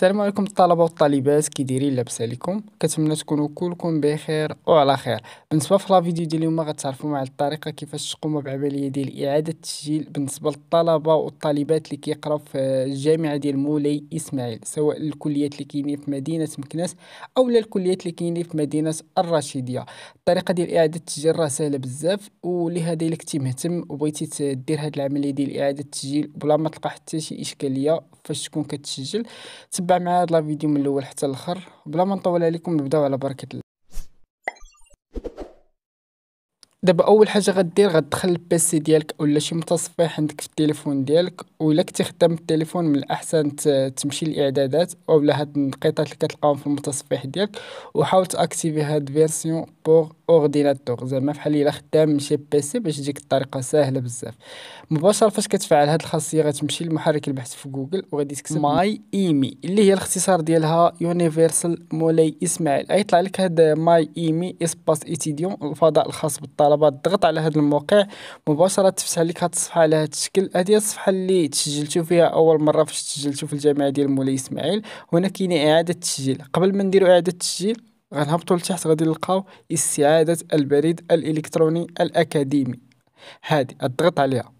السلام عليكم الطلبه والطالبات كي دايرين لاباس عليكم كنتمنى تكونوا كلكم بخير وعلى خير بالنسبه في لا فيديو ديال اليوم غتعرفوا مع الطريقه كيفاش تقوموا بعمليه ديال اعاده التسجيل بالنسبه للطلبه والطالبات اللي كيقراو في الجامعه ديال مولاي اسماعيل سواء الكليات اللي كاينين في مدينه مكناس او لا الكليات اللي كاينين في مدينه الرشيديه الطريقه ديال اعاده التسجيل راه سهله بزاف ولهذا الا كنتي مهتم وبغيتي دير هاد العمليه ديال اعاده التسجيل بلا ما تلقى حتى شي اشكاليه فاش تكون كتسجل تبع تبع معايا هاد لا فيديو من الاول حتى الاخر بلا ما نطول عليكم نبداو على بركه الله دابا اول حاجه غدير غتدخل البيسي ديالك اولا شي متصفح عندك في التليفون ديالك ولا كنتي خدام التليفون من الاحسن تمشي للاعدادات اولا هاد النقيطات اللي كتلقاهم في المتصفح ديالك وحاول تاكتيفي هاد فيرسيون بور اورديناتور زعما بحال الا خدام شي بيسي باش تجيك الطريقه ساهله بزاف مباشره فاش كتفعل هاد الخاصيه غتمشي لمحرك البحث في جوجل وغادي تكتب ماي ايمي اللي هي الاختصار ديالها يونيفرسال مولاي اسماعيل غيطلع لك هاد ماي ايمي اسباس ايتيديون الفضاء الخاص بالطلبه ضغط على هاد الموقع مباشره تفتح لك هاد الصفحه على هاد الشكل هادي الصفحه اللي تسجلتو فيها اول مره فاش تسجلتو في الجامعه ديال مولاي اسماعيل هنا كاين اعاده تسجيل قبل ما نديرو اعاده تسجيل غنهبطوا لتحت غادي نلقاو استعادة البريد الإلكتروني الأكاديمي هادي اضغط عليها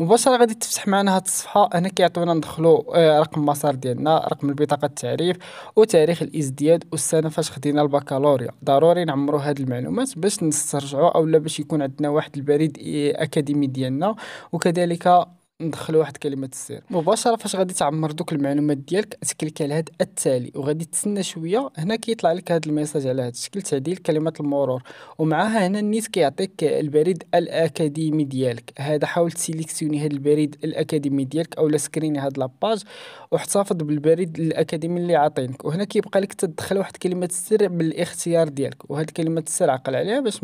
مباشره غادي تفتح معنا هاد الصفحه هنا كيعطيونا ندخلو آه، رقم المسار ديالنا رقم البطاقه التعريف وتاريخ الازدياد والسنه فاش خدينا البكالوريا ضروري نعمرو هاد المعلومات باش نسترجعو اولا باش يكون عندنا واحد البريد آه، اكاديمي ديالنا وكذلك ندخل واحد كلمه السر مباشره فاش غادي تعمر دوك المعلومات ديالك تكليك على هاد التالي وغادي تسنى شويه هنا كيطلع لك هاد الميساج على هاد الشكل تعديل كلمات المرور ومعها هنا النيت كيعطيك البريد الاكاديمي ديالك هذا حاول تسيليكسيوني هاد البريد الاكاديمي ديالك او سكريني هاد لاباج واحتفظ بالبريد الاكاديمي اللي عاطينك وهنا كيبقى لك تدخل واحد كلمه السر بالاختيار ديالك وهاد كلمه السر عقل عليها باش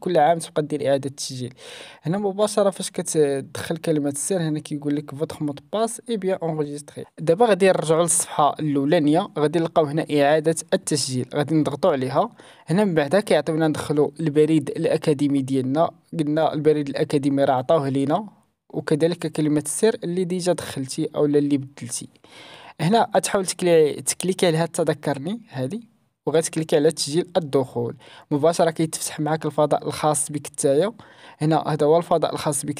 كل عام تبقى دير اعاده تسجيل هنا مباشره فاش كتدخل كلمه السر هنا هنا كيقول لك فوتخ مود باس اي بيان اونغيستري دابا غادي نرجعوا للصفحه الاولانيه غادي نلقاو هنا اعاده التسجيل غادي نضغطوا عليها هنا من بعدها كيعطيونا ندخلوا البريد الاكاديمي ديالنا قلنا البريد الاكاديمي راه عطاوه لينا وكذلك كلمه السر اللي ديجا دخلتي او اللي بدلتي هنا تحاول تكليكي عليها تذكرني هذه وغتكليكي على تسجيل الدخول مباشره كيتفتح معك الفضاء الخاص بك هنا هذا هو الفضاء الخاص بك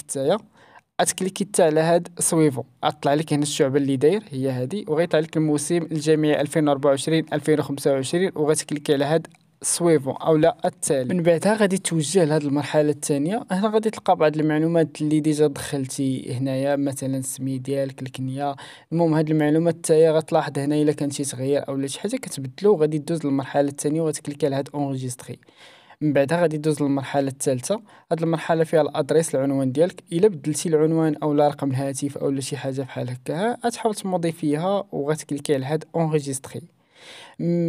غاتكليكي حتى على هاد سويفو غتطلع لك هنا الشعبه اللي داير هي هادي وغيطلع لك الموسم الجامعي 2024 2025 وغتكليكي على هاد سويفو او لا التالي من بعدها غادي توجه لهاد المرحله الثانيه هنا غادي تلقى بعض المعلومات اللي ديجا دخلتي هنايا مثلا السميه ديالك الكنيه المهم هاد المعلومات تايا غتلاحظ هنا الا كان شي تغيير او لا شي حاجه كتبدلو غادي دوز للمرحله الثانيه وغتكليكي على هاد اونجستري من بعدها غادي دوز للمرحله الثالثه هاد المرحله فيها الادريس العنوان ديالك الا بدلتي العنوان أو رقم الهاتف أو شي حاجه بحال هكا غتحاول تمضي فيها وغتكليكي على هاد أونغيجيستخي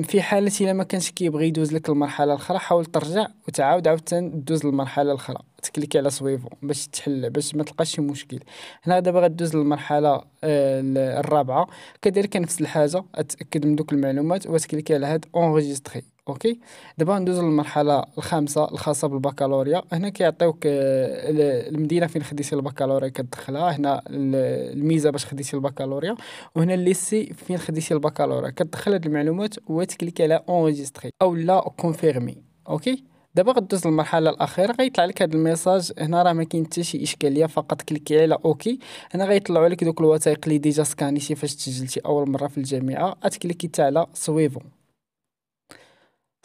في حالة إلا ما كانش كيبغي يدوز لك المرحلة الأخرى حاول ترجع وتعاود عاوتاني دوز للمرحلة الأخرى تكليكي على سويفو باش تحل باش ما تلقاش شي مشكل هنا دابا غدوز للمرحلة آه، الرابعة كذلك نفس الحاجة تأكد من دوك المعلومات وتكليكي على هاد اونغيجيستري اوكي دابا ندوز للمرحله الخامسه الخاصه بالبكالوريا هنا كيعطيوك آه، المدينه فين خديتي البكالوريا كتدخلها هنا الميزه باش خديتي البكالوريا وهنا الليسي فين خديتي البكالوريا كتدخل هاد المعلومات وتكليكي على اونجستري او لا كونفيرمي اوكي دابا غدوز للمرحله الاخيره غيطلع لك هذا الميساج هنا راه ما كاين حتى شي اشكاليه فقط كليكي على اوكي هنا غيطلعوا لك دوك الوثائق اللي ديجا سكانيتي فاش تسجلتي اول مره في الجامعه اتكليكي حتى على سويفون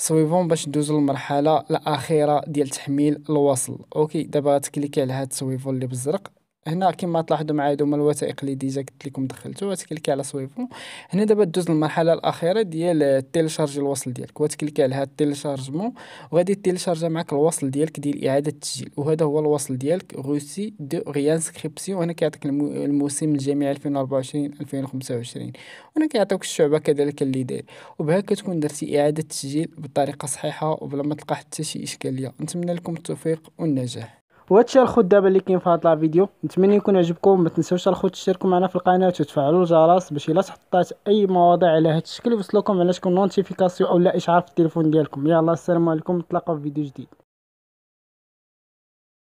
سويفون باش ندوزو للمرحله الاخيره ديال تحميل الوصل اوكي دابا غتكليكي على هاد سويفون اللي بالزرق هنا كما تلاحظوا معايا دوما الوثائق اللي ديجا قلت لكم دخلتو وتكليكي على سويفون هنا دابا دوز المرحله الاخيره ديال تيليشارج الوصل ديالك وتكليكي على هاد تيليشارجمون وغادي تيليشارجا معاك الوصل ديالك ديال اعاده التسجيل وهذا هو الوصل ديالك روسي دو ريان سكريبسيون هنا كيعطيك الموسم الجامعي 2024 2025 وهنا كيعطيوك الشعبه كذلك اللي داير وبهكا كتكون درتي اعاده التسجيل بطريقه صحيحه وبلا ما تلقى حتى شي اشكاليه نتمنى لكم التوفيق والنجاح وهادشي دابا اللي كاين في هاد لا فيديو نتمنى يكون عجبكم ما تنساوش الخوت تشتركوا معنا في القناه وتفعلوا الجرس باش الا تحطات اي مواضيع على هاد الشكل يوصلكم علاش كون نوتيفيكاسيون اولا اشعار في التليفون ديالكم يلا السلام عليكم نتلاقاو في فيديو جديد